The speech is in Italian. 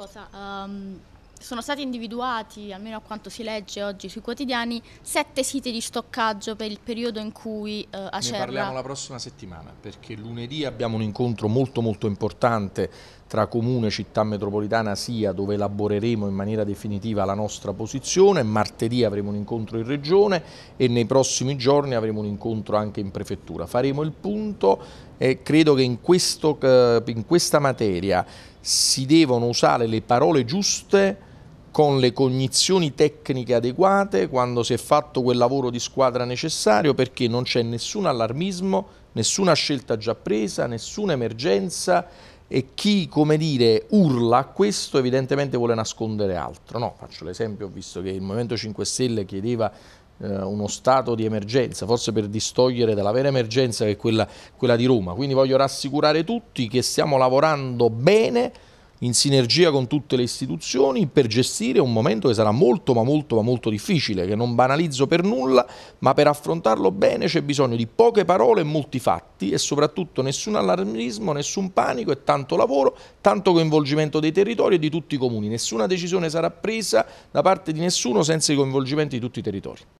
cosa. Um, sono stati individuati, almeno a quanto si legge oggi sui quotidiani, sette siti di stoccaggio per il periodo in cui eh, Acerra... Ne parliamo la prossima settimana, perché lunedì abbiamo un incontro molto molto importante tra comune e città metropolitana sia dove elaboreremo in maniera definitiva la nostra posizione, martedì avremo un incontro in regione e nei prossimi giorni avremo un incontro anche in prefettura. Faremo il punto e credo che in, questo, eh, in questa materia si devono usare le parole giuste con le cognizioni tecniche adeguate quando si è fatto quel lavoro di squadra necessario perché non c'è nessun allarmismo, nessuna scelta già presa, nessuna emergenza e chi, come dire, urla questo evidentemente vuole nascondere altro. No, faccio l'esempio, ho visto che il Movimento 5 Stelle chiedeva eh, uno stato di emergenza, forse per distogliere dalla vera emergenza che è quella, quella di Roma. Quindi voglio rassicurare tutti che stiamo lavorando bene in sinergia con tutte le istituzioni per gestire un momento che sarà molto ma molto ma molto difficile, che non banalizzo per nulla, ma per affrontarlo bene c'è bisogno di poche parole e molti fatti e soprattutto nessun allarmismo, nessun panico e tanto lavoro, tanto coinvolgimento dei territori e di tutti i comuni. Nessuna decisione sarà presa da parte di nessuno senza i coinvolgimenti di tutti i territori.